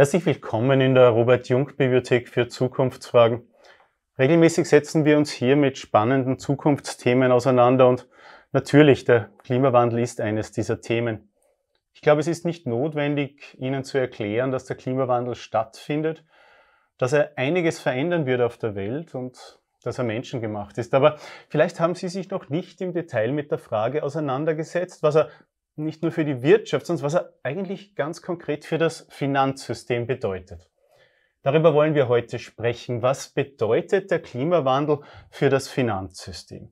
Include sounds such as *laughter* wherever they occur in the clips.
Herzlich willkommen in der Robert-Jung-Bibliothek für Zukunftsfragen. Regelmäßig setzen wir uns hier mit spannenden Zukunftsthemen auseinander und natürlich, der Klimawandel ist eines dieser Themen. Ich glaube, es ist nicht notwendig, Ihnen zu erklären, dass der Klimawandel stattfindet, dass er einiges verändern wird auf der Welt und dass er menschengemacht ist. Aber vielleicht haben Sie sich noch nicht im Detail mit der Frage auseinandergesetzt, was er nicht nur für die Wirtschaft, sondern was er eigentlich ganz konkret für das Finanzsystem bedeutet. Darüber wollen wir heute sprechen. Was bedeutet der Klimawandel für das Finanzsystem?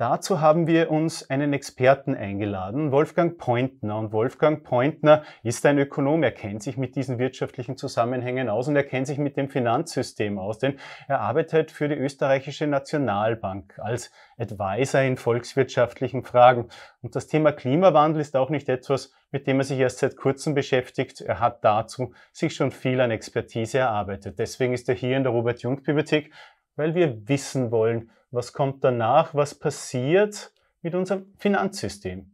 Dazu haben wir uns einen Experten eingeladen, Wolfgang Pointner. Und Wolfgang Pointner ist ein Ökonom. Er kennt sich mit diesen wirtschaftlichen Zusammenhängen aus und er kennt sich mit dem Finanzsystem aus, denn er arbeitet für die österreichische Nationalbank als Advisor in volkswirtschaftlichen Fragen. Und das Thema Klimawandel ist auch nicht etwas, mit dem er sich erst seit kurzem beschäftigt. Er hat dazu sich schon viel an Expertise erarbeitet. Deswegen ist er hier in der Robert-Jung-Bibliothek weil wir wissen wollen, was kommt danach, was passiert mit unserem Finanzsystem.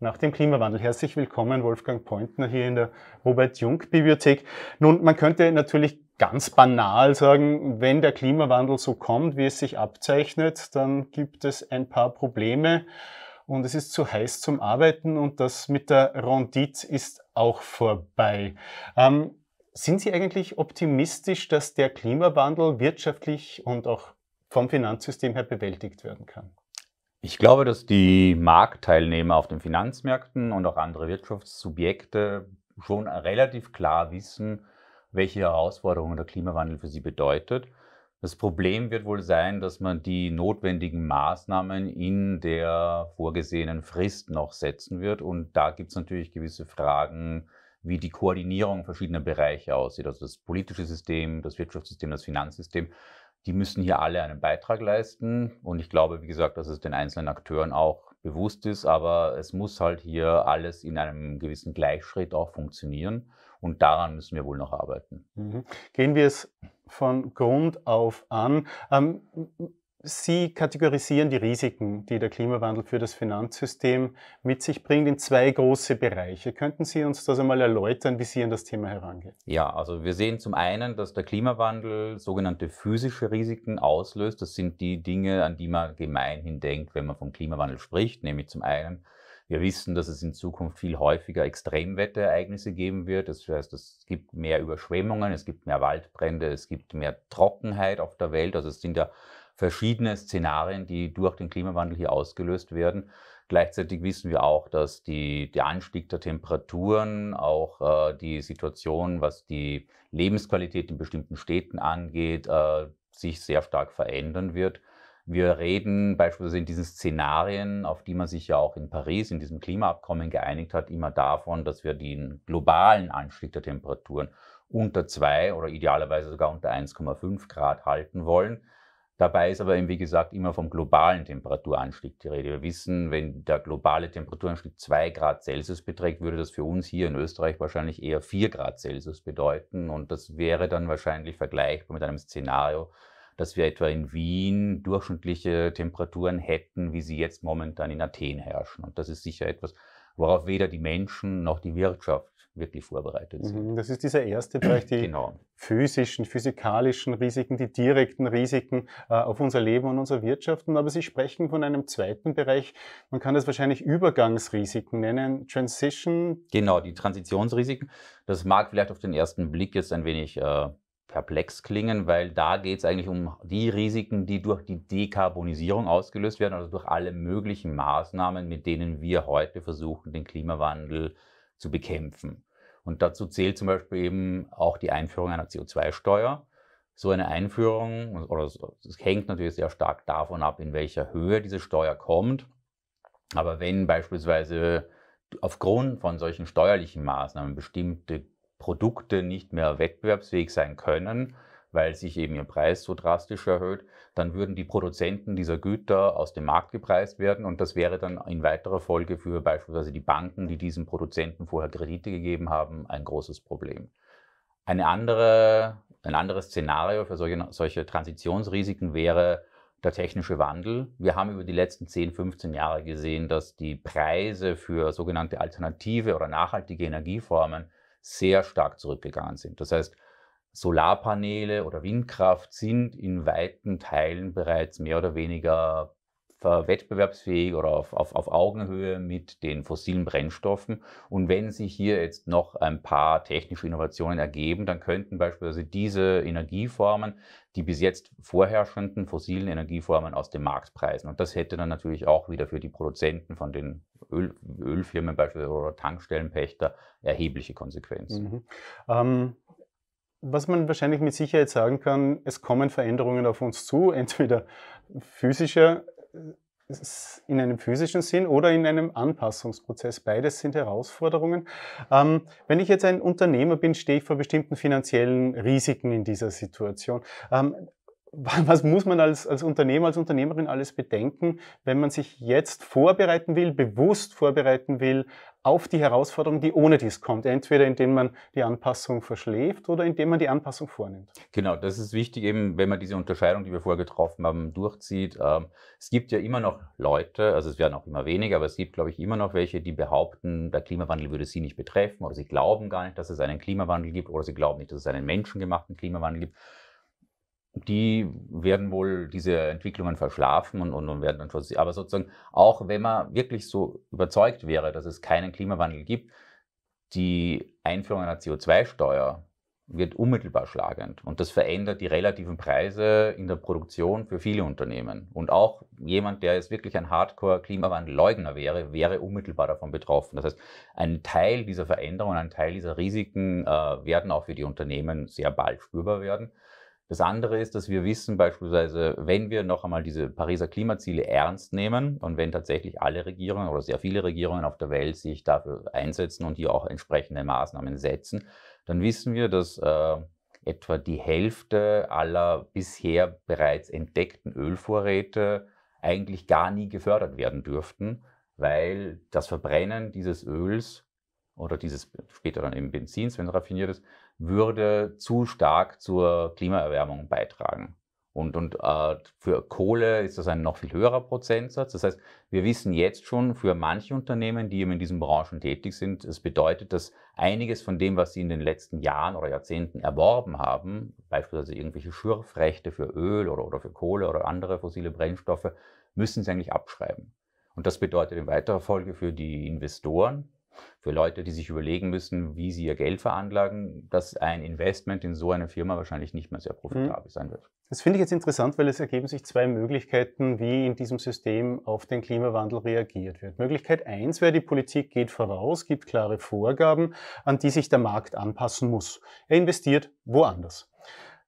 Nach dem Klimawandel. Herzlich willkommen, Wolfgang Pointner hier in der Robert-Jung-Bibliothek. Nun, man könnte natürlich ganz banal sagen, wenn der Klimawandel so kommt, wie es sich abzeichnet, dann gibt es ein paar Probleme und es ist zu heiß zum Arbeiten und das mit der Rendite ist auch vorbei. Ähm, sind Sie eigentlich optimistisch, dass der Klimawandel wirtschaftlich und auch vom Finanzsystem her bewältigt werden kann? Ich glaube, dass die Marktteilnehmer auf den Finanzmärkten und auch andere Wirtschaftssubjekte schon relativ klar wissen, welche Herausforderungen der Klimawandel für sie bedeutet. Das Problem wird wohl sein, dass man die notwendigen Maßnahmen in der vorgesehenen Frist noch setzen wird. Und da gibt es natürlich gewisse Fragen, wie die Koordinierung verschiedener Bereiche aussieht, also das politische System, das Wirtschaftssystem, das Finanzsystem. Die müssen hier alle einen Beitrag leisten. Und ich glaube, wie gesagt, dass es den einzelnen Akteuren auch bewusst ist, aber es muss halt hier alles in einem gewissen Gleichschritt auch funktionieren. Und daran müssen wir wohl noch arbeiten. Mhm. Gehen wir es von Grund auf an. Ähm, Sie kategorisieren die Risiken, die der Klimawandel für das Finanzsystem mit sich bringt, in zwei große Bereiche. Könnten Sie uns das einmal erläutern, wie Sie an das Thema herangehen? Ja, also wir sehen zum einen, dass der Klimawandel sogenannte physische Risiken auslöst. Das sind die Dinge, an die man gemeinhin denkt, wenn man vom Klimawandel spricht, nämlich zum einen wir wissen, dass es in Zukunft viel häufiger Extremwetterereignisse geben wird. Das heißt, es gibt mehr Überschwemmungen, es gibt mehr Waldbrände, es gibt mehr Trockenheit auf der Welt. Also es sind ja verschiedene Szenarien, die durch den Klimawandel hier ausgelöst werden. Gleichzeitig wissen wir auch, dass die, der Anstieg der Temperaturen, auch äh, die Situation, was die Lebensqualität in bestimmten Städten angeht, äh, sich sehr stark verändern wird. Wir reden beispielsweise in diesen Szenarien, auf die man sich ja auch in Paris in diesem Klimaabkommen geeinigt hat, immer davon, dass wir den globalen Anstieg der Temperaturen unter zwei oder idealerweise sogar unter 1,5 Grad halten wollen. Dabei ist aber eben, wie gesagt, immer vom globalen Temperaturanstieg die Rede. Wir wissen, wenn der globale Temperaturanstieg 2 Grad Celsius beträgt, würde das für uns hier in Österreich wahrscheinlich eher 4 Grad Celsius bedeuten. Und das wäre dann wahrscheinlich vergleichbar mit einem Szenario, dass wir etwa in Wien durchschnittliche Temperaturen hätten, wie sie jetzt momentan in Athen herrschen. Und das ist sicher etwas, worauf weder die Menschen noch die Wirtschaft wirklich vorbereitet sind. Mhm, das ist dieser erste Bereich, die genau. physischen, physikalischen Risiken, die direkten Risiken äh, auf unser Leben und unsere Wirtschaften. Aber Sie sprechen von einem zweiten Bereich, man kann das wahrscheinlich Übergangsrisiken nennen, Transition. Genau, die Transitionsrisiken. Das mag vielleicht auf den ersten Blick jetzt ein wenig äh, perplex klingen, weil da geht es eigentlich um die Risiken, die durch die Dekarbonisierung ausgelöst werden, also durch alle möglichen Maßnahmen, mit denen wir heute versuchen, den Klimawandel zu bekämpfen. Und dazu zählt zum Beispiel eben auch die Einführung einer CO2-Steuer. So eine Einführung, oder es hängt natürlich sehr stark davon ab, in welcher Höhe diese Steuer kommt. Aber wenn beispielsweise aufgrund von solchen steuerlichen Maßnahmen bestimmte Produkte nicht mehr wettbewerbsfähig sein können, weil sich eben ihr Preis so drastisch erhöht, dann würden die Produzenten dieser Güter aus dem Markt gepreist werden und das wäre dann in weiterer Folge für beispielsweise die Banken, die diesen Produzenten vorher Kredite gegeben haben, ein großes Problem. Eine andere, ein anderes Szenario für solche, solche Transitionsrisiken wäre, der technische Wandel. Wir haben über die letzten 10, 15 Jahre gesehen, dass die Preise für sogenannte alternative oder nachhaltige Energieformen sehr stark zurückgegangen sind. Das heißt, Solarpaneele oder Windkraft sind in weiten Teilen bereits mehr oder weniger wettbewerbsfähig oder auf, auf, auf Augenhöhe mit den fossilen Brennstoffen. Und wenn sich hier jetzt noch ein paar technische Innovationen ergeben, dann könnten beispielsweise diese Energieformen die bis jetzt vorherrschenden fossilen Energieformen aus dem Markt preisen. Und das hätte dann natürlich auch wieder für die Produzenten von den Öl, Ölfirmen beispielsweise oder Tankstellenpächter erhebliche Konsequenzen. Mhm. Ähm, was man wahrscheinlich mit Sicherheit sagen kann, es kommen Veränderungen auf uns zu, *laughs* entweder physischer, äh, in einem physischen Sinn oder in einem Anpassungsprozess. Beides sind Herausforderungen. Ähm, wenn ich jetzt ein Unternehmer bin, stehe ich vor bestimmten finanziellen Risiken in dieser Situation. Ähm, was muss man als, als Unternehmer, als Unternehmerin alles bedenken, wenn man sich jetzt vorbereiten will, bewusst vorbereiten will auf die Herausforderung, die ohne dies kommt. Entweder indem man die Anpassung verschläft oder indem man die Anpassung vornimmt. Genau, das ist wichtig, eben wenn man diese Unterscheidung, die wir vorher getroffen haben, durchzieht. Ähm, es gibt ja immer noch Leute, also es werden auch immer weniger, aber es gibt, glaube ich, immer noch welche, die behaupten, der Klimawandel würde sie nicht betreffen oder sie glauben gar nicht, dass es einen Klimawandel gibt oder sie glauben nicht, dass es einen menschengemachten Klimawandel gibt die werden wohl diese Entwicklungen verschlafen und, und, und werden dann schon. Aber sozusagen, auch wenn man wirklich so überzeugt wäre, dass es keinen Klimawandel gibt, die Einführung einer CO2-Steuer wird unmittelbar schlagend. Und das verändert die relativen Preise in der Produktion für viele Unternehmen. Und auch jemand, der jetzt wirklich ein Hardcore-Klimawandelleugner wäre, wäre unmittelbar davon betroffen. Das heißt, ein Teil dieser Veränderungen, ein Teil dieser Risiken äh, werden auch für die Unternehmen sehr bald spürbar werden. Das andere ist, dass wir wissen beispielsweise, wenn wir noch einmal diese Pariser Klimaziele ernst nehmen und wenn tatsächlich alle Regierungen oder sehr viele Regierungen auf der Welt sich dafür einsetzen und hier auch entsprechende Maßnahmen setzen, dann wissen wir, dass äh, etwa die Hälfte aller bisher bereits entdeckten Ölvorräte eigentlich gar nie gefördert werden dürften, weil das Verbrennen dieses Öls oder dieses später dann eben Benzins, wenn es raffiniert ist, würde zu stark zur Klimaerwärmung beitragen. Und, und äh, für Kohle ist das ein noch viel höherer Prozentsatz. Das heißt, wir wissen jetzt schon für manche Unternehmen, die eben in diesen Branchen tätig sind, es das bedeutet, dass einiges von dem, was sie in den letzten Jahren oder Jahrzehnten erworben haben, beispielsweise irgendwelche Schürfrechte für Öl oder, oder für Kohle oder andere fossile Brennstoffe, müssen sie eigentlich abschreiben. Und das bedeutet in weiterer Folge für die Investoren, für Leute, die sich überlegen müssen, wie sie ihr Geld veranlagen, dass ein Investment in so eine Firma wahrscheinlich nicht mehr sehr mhm. profitabel mhm. sein wird. Das finde ich jetzt interessant, weil es ergeben sich zwei Möglichkeiten, wie in diesem System auf den Klimawandel reagiert wird. Möglichkeit eins wäre, die Politik geht voraus, gibt klare Vorgaben, an die sich der Markt anpassen muss. Er investiert woanders.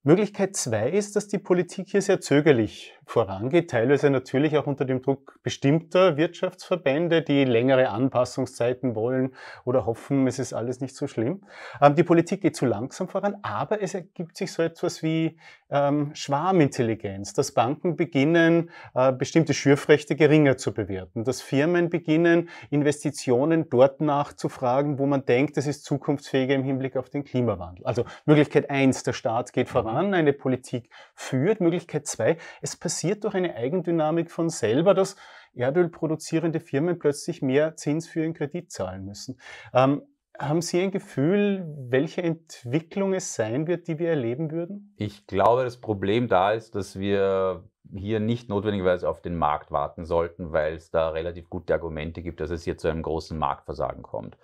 Möglichkeit zwei ist, dass die Politik hier sehr zögerlich vorangeht, teilweise natürlich auch unter dem Druck bestimmter Wirtschaftsverbände, die längere Anpassungszeiten wollen oder hoffen, es ist alles nicht so schlimm. Ähm, die Politik geht zu langsam voran, aber es ergibt sich so etwas wie ähm, Schwarmintelligenz, dass Banken beginnen, äh, bestimmte Schürfrechte geringer zu bewerten, dass Firmen beginnen, Investitionen dort nachzufragen, wo man denkt, es ist zukunftsfähiger im Hinblick auf den Klimawandel. Also Möglichkeit eins: der Staat geht mhm. voran, eine Politik führt. Möglichkeit zwei: es passiert passiert durch eine Eigendynamik von selber, dass Erdöl produzierende Firmen plötzlich mehr Zins für ihren Kredit zahlen müssen. Ähm, haben Sie ein Gefühl, welche Entwicklung es sein wird, die wir erleben würden? Ich glaube, das Problem da ist, dass wir hier nicht notwendigerweise auf den Markt warten sollten, weil es da relativ gute Argumente gibt, dass es hier zu einem großen Marktversagen kommt.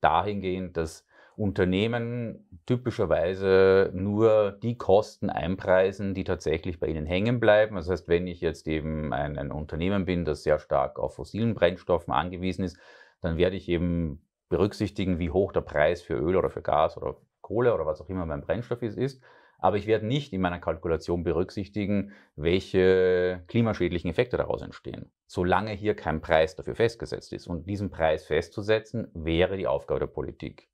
Dahingehend, dass Unternehmen typischerweise nur die Kosten einpreisen, die tatsächlich bei ihnen hängen bleiben. Das heißt, wenn ich jetzt eben ein, ein Unternehmen bin, das sehr stark auf fossilen Brennstoffen angewiesen ist, dann werde ich eben berücksichtigen, wie hoch der Preis für Öl oder für Gas oder Kohle oder was auch immer mein Brennstoff ist. ist. Aber ich werde nicht in meiner Kalkulation berücksichtigen, welche klimaschädlichen Effekte daraus entstehen, solange hier kein Preis dafür festgesetzt ist. Und diesen Preis festzusetzen, wäre die Aufgabe der Politik.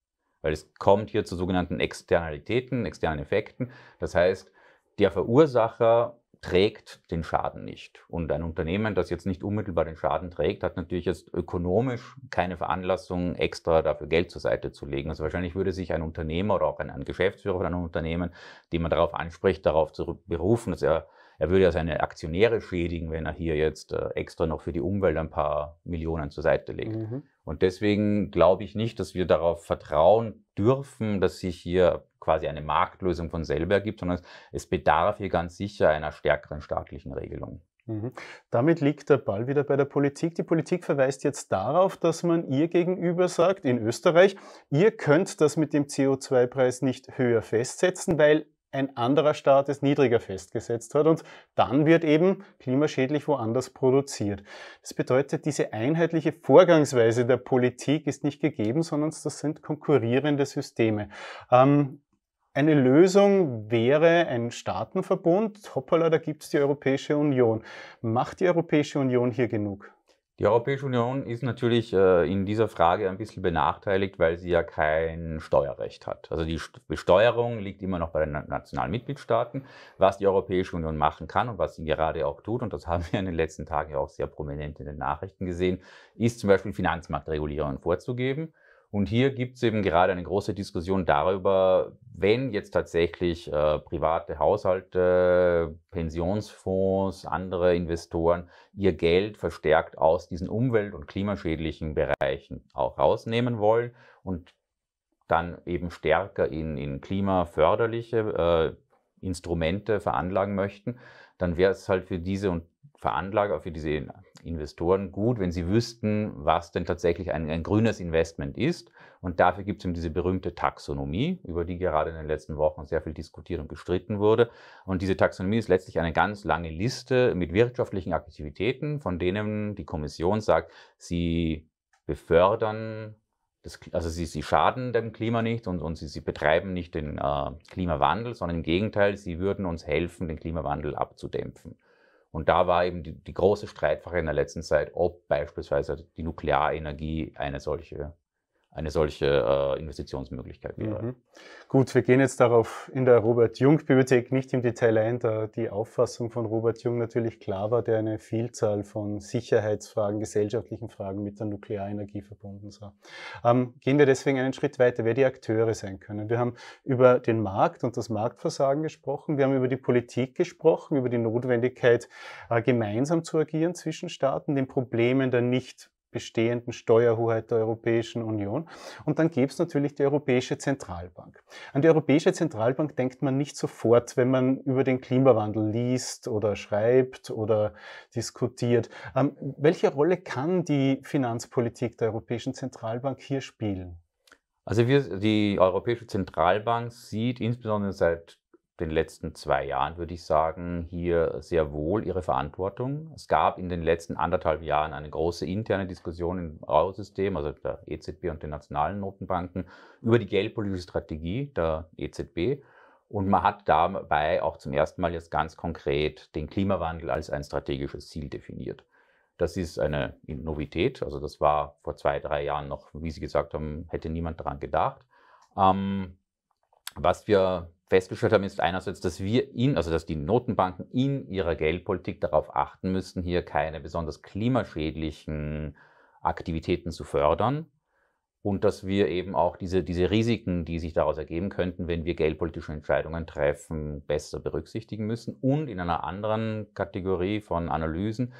Weil es kommt hier zu sogenannten Externalitäten, externen Effekten. Das heißt, der Verursacher trägt den Schaden nicht. Und ein Unternehmen, das jetzt nicht unmittelbar den Schaden trägt, hat natürlich jetzt ökonomisch keine Veranlassung, extra dafür Geld zur Seite zu legen. Also wahrscheinlich würde sich ein Unternehmer oder auch ein, ein Geschäftsführer von einem Unternehmen, den man darauf anspricht, darauf zu berufen, dass er, er würde ja seine Aktionäre schädigen, wenn er hier jetzt äh, extra noch für die Umwelt ein paar Millionen zur Seite legt. Mhm. Und deswegen glaube ich nicht, dass wir darauf vertrauen dürfen, dass sich hier quasi eine Marktlösung von selber ergibt, sondern es bedarf hier ganz sicher einer stärkeren staatlichen Regelung. Mhm. Damit liegt der Ball wieder bei der Politik. Die Politik verweist jetzt darauf, dass man ihr gegenüber sagt, in Österreich, ihr könnt das mit dem CO2-Preis nicht höher festsetzen, weil ein anderer Staat es niedriger festgesetzt hat und dann wird eben klimaschädlich woanders produziert. Das bedeutet, diese einheitliche Vorgangsweise der Politik ist nicht gegeben, sondern das sind konkurrierende Systeme. Ähm, eine Lösung wäre ein Staatenverbund. Hoppala, da gibt es die Europäische Union. Macht die Europäische Union hier genug? Die Europäische Union ist natürlich äh, in dieser Frage ein bisschen benachteiligt, weil sie ja kein Steuerrecht hat. Also die Besteuerung liegt immer noch bei den nationalen Mitgliedstaaten. Was die Europäische Union machen kann und was sie gerade auch tut, und das *laughs* haben wir in den letzten Tagen ja auch sehr prominent in den Nachrichten gesehen, ist zum Beispiel Finanzmarktregulierungen vorzugeben. Und hier gibt es eben gerade eine große Diskussion darüber, wenn jetzt tatsächlich äh, private Haushalte, Pensionsfonds, andere Investoren ihr Geld verstärkt aus diesen umwelt- und klimaschädlichen Bereichen auch rausnehmen wollen und dann eben stärker in, in klimaförderliche äh, Instrumente veranlagen möchten, dann wäre es halt für diese und Veranlager, für diese Investoren gut, wenn sie wüssten, was denn tatsächlich ein, ein grünes Investment ist. Und dafür gibt es eben diese berühmte Taxonomie, über die gerade in den letzten Wochen sehr viel diskutiert und gestritten wurde. Und diese Taxonomie ist letztlich eine ganz lange Liste mit wirtschaftlichen Aktivitäten, von denen die Kommission sagt, sie befördern das, also sie, sie, schaden dem Klima nicht und, und sie, sie, betreiben nicht den äh, Klimawandel, sondern im Gegenteil, sie würden uns helfen, den Klimawandel abzudämpfen. Und da war eben die, die große Streitfrage in der letzten Zeit, ob beispielsweise die Nuklearenergie eine solche eine solche äh, Investitionsmöglichkeit wäre. Mhm. Gut, wir gehen jetzt darauf in der Robert-Jung-Bibliothek nicht im Detail ein, da die Auffassung von Robert Jung natürlich klar war, der eine Vielzahl von Sicherheitsfragen, gesellschaftlichen Fragen mit der Nuklearenergie verbunden sah. Ähm, gehen wir deswegen einen Schritt weiter, wer die Akteure sein können. Wir haben über den Markt und das Marktversagen gesprochen, wir haben über die Politik gesprochen, über die Notwendigkeit, äh, gemeinsam zu agieren zwischen Staaten, den Problemen der nicht bestehenden Steuerhoheit der Europäischen Union. Und dann gäbe es natürlich die Europäische Zentralbank. An die Europäische Zentralbank denkt man nicht sofort, wenn man über den Klimawandel liest oder schreibt oder diskutiert. Ähm, welche Rolle kann die Finanzpolitik der Europäischen Zentralbank hier spielen? Also wir, die Europäische Zentralbank sieht insbesondere seit den letzten zwei Jahren, würde ich sagen, hier sehr wohl ihre Verantwortung. Es gab in den letzten anderthalb Jahren eine große interne Diskussion im Eurosystem, also der EZB und den nationalen Notenbanken, über die geldpolitische Strategie der EZB. Und man hat dabei auch zum ersten Mal jetzt ganz konkret den Klimawandel als ein strategisches Ziel definiert. Das ist eine Novität. Also das war vor zwei, drei Jahren noch, wie Sie gesagt haben, hätte niemand daran gedacht. Ähm, was wir festgestellt haben, ist einerseits, dass wir ihn, also dass die Notenbanken in ihrer Geldpolitik darauf achten müssen, hier keine besonders klimaschädlichen Aktivitäten zu fördern und dass wir eben auch diese, diese Risiken, die sich daraus ergeben könnten, wenn wir geldpolitische Entscheidungen treffen, besser berücksichtigen müssen. Und in einer anderen Kategorie von Analysen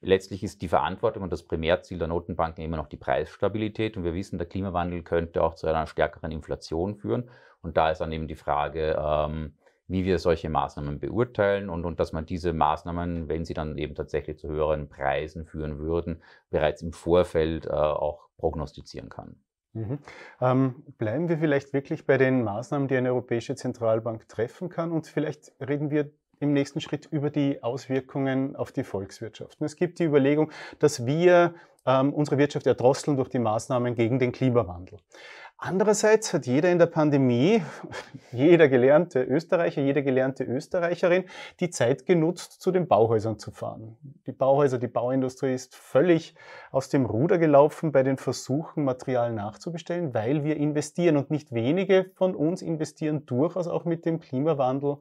letztlich ist die Verantwortung und das Primärziel der Notenbanken immer noch die Preisstabilität. Und wir wissen, der Klimawandel könnte auch zu einer stärkeren Inflation führen. Und da ist dann eben die Frage, ähm, wie wir solche Maßnahmen beurteilen und, und dass man diese Maßnahmen, wenn sie dann eben tatsächlich zu höheren Preisen führen würden, bereits im Vorfeld äh, auch prognostizieren kann. Mhm. Ähm, bleiben wir vielleicht wirklich bei den Maßnahmen, die eine Europäische Zentralbank treffen kann und vielleicht reden wir im nächsten Schritt über die Auswirkungen auf die Volkswirtschaft. es gibt die Überlegung, dass wir ähm, unsere Wirtschaft erdrosseln durch die Maßnahmen gegen den Klimawandel. Andererseits hat jeder in der Pandemie, *laughs* jeder gelernte Österreicher, jede gelernte Österreicherin die Zeit genutzt, zu den Bauhäusern zu fahren. Die Bauhäuser, die Bauindustrie ist völlig aus dem Ruder gelaufen bei den Versuchen, Material nachzubestellen, weil wir investieren und nicht wenige von uns investieren durchaus auch mit dem Klimawandel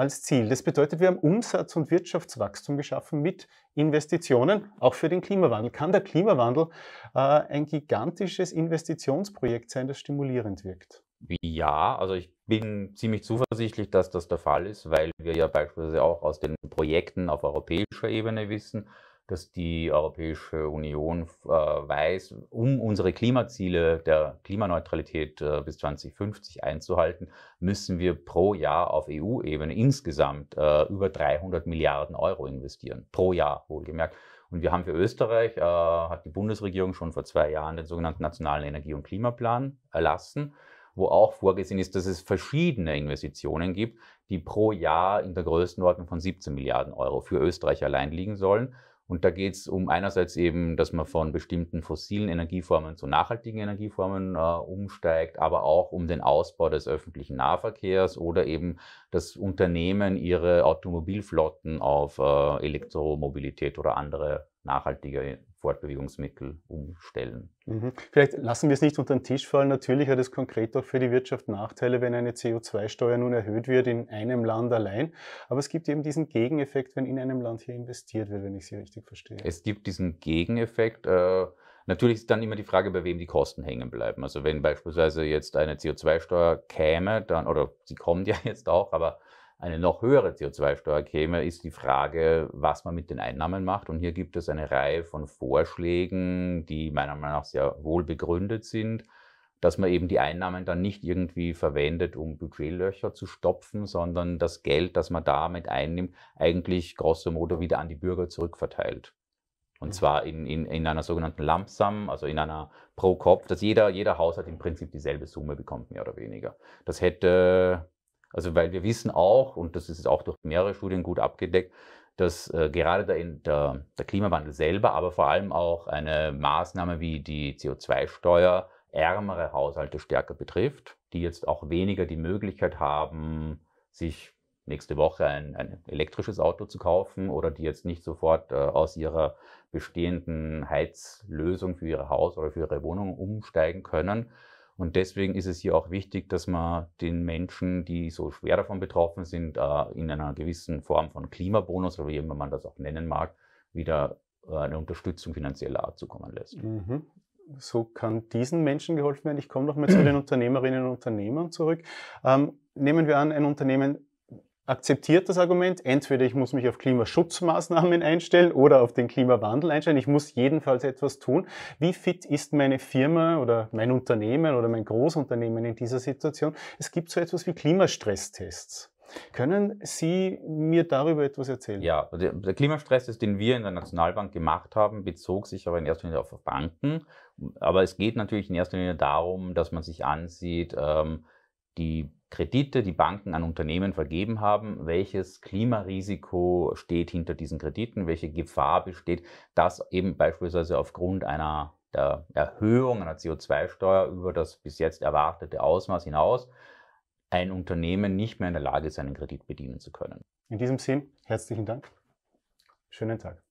als Ziel. Das bedeutet, wir haben Umsatz- und Wirtschaftswachstum geschaffen mit Investitionen, auch für den Klimawandel. Kann der Klimawandel äh, ein gigantisches Investitionsprojekt sein, das stimulierend wirkt? Ja, also ich bin ziemlich zuversichtlich, dass das der Fall ist, weil wir ja beispielsweise auch aus den Projekten auf europäischer Ebene wissen, dass die Europäische Union äh, weiß, um unsere Klimaziele der Klimaneutralität äh, bis 2050 einzuhalten, müssen wir pro Jahr auf EU-Ebene insgesamt äh, über 300 Milliarden Euro investieren. Pro Jahr, wohlgemerkt. Und wir haben für Österreich, äh, hat die Bundesregierung schon vor zwei Jahren den sogenannten Nationalen Energie- und Klimaplan erlassen wo auch vorgesehen ist, dass es verschiedene Investitionen gibt, die pro Jahr in der Größenordnung von 17 Milliarden Euro für Österreich allein liegen sollen. Und da geht es um einerseits eben, dass man von bestimmten fossilen Energieformen zu nachhaltigen Energieformen äh, umsteigt, aber auch um den Ausbau des öffentlichen Nahverkehrs oder eben, dass Unternehmen ihre Automobilflotten auf äh, Elektromobilität oder andere nachhaltige Fortbewegungsmittel umstellen. Mhm. Vielleicht lassen wir es nicht unter den Tisch fallen. Natürlich hat es konkret auch für die Wirtschaft Nachteile, wenn eine CO2-Steuer nun erhöht wird in einem Land allein. Aber es gibt eben diesen Gegeneffekt, wenn in einem Land hier investiert wird, wenn ich Sie richtig verstehe. Es gibt diesen Gegeneffekt. Äh, natürlich ist dann immer die Frage, bei wem die Kosten hängen bleiben. Also wenn beispielsweise jetzt eine CO2-Steuer käme, dann, oder sie kommt ja *laughs* jetzt auch, aber eine noch höhere CO2-Steuer käme, ist die Frage, was man mit den Einnahmen macht. Und hier gibt es eine Reihe von Vorschlägen, die meiner Meinung nach sehr wohl begründet sind, dass man eben die Einnahmen dann nicht irgendwie verwendet, um Budgetlöcher zu stopfen, sondern das Geld, das man damit einnimmt, eigentlich grosso modo wieder an die Bürger zurückverteilt. Und zwar in, in, in einer sogenannten Lampsum, also in einer pro Kopf, dass jeder, jeder Haushalt im Prinzip dieselbe Summe bekommt, mehr oder weniger. Das hätte also weil wir wissen auch, und das ist auch durch mehrere Studien gut abgedeckt, dass äh, gerade der, der, der, Klimawandel selber, aber vor allem auch eine Maßnahme wie die CO2-Steuer ärmere Haushalte stärker betrifft, die jetzt auch weniger die Möglichkeit haben, sich nächste Woche ein, ein elektrisches Auto zu kaufen oder die jetzt nicht sofort äh, aus ihrer bestehenden Heizlösung für ihr Haus oder für ihre Wohnung umsteigen können und deswegen ist es hier auch wichtig, dass man den Menschen, die so schwer davon betroffen sind, äh, in einer gewissen Form von Klimabonus oder wie immer man das auch nennen mag, wieder äh, eine Unterstützung finanzieller Art zukommen lässt. Mhm. So kann diesen Menschen geholfen werden. Ich komme noch mal zu den *clears throat* Unternehmerinnen und Unternehmern zurück. Ähm, nehmen wir an, ein Unternehmen akzeptiert das Argument, entweder ich muss mich auf Klimaschutzmaßnahmen einstellen oder auf den Klimawandel einstellen. Ich muss jedenfalls etwas tun. Wie fit ist meine Firma oder mein Unternehmen oder mein Großunternehmen in dieser Situation? Es gibt so etwas wie Klimastresstests. Können Sie mir darüber etwas erzählen? Ja, der Klimastresstest, den wir in der Nationalbank gemacht haben, bezog sich aber in erster Linie auf Banken. Aber es geht natürlich in erster Linie darum, dass man sich ansieht, ähm, die Kredite, die Banken an Unternehmen vergeben haben, welches Klimarisiko steht hinter diesen Krediten, welche Gefahr besteht, dass eben beispielsweise aufgrund einer der Erhöhung einer CO2-Steuer über das bis jetzt erwartete Ausmaß hinaus ein Unternehmen nicht mehr in der Lage ist, einen Kredit bedienen zu können. In diesem Sinn, herzlichen Dank. Schönen Tag.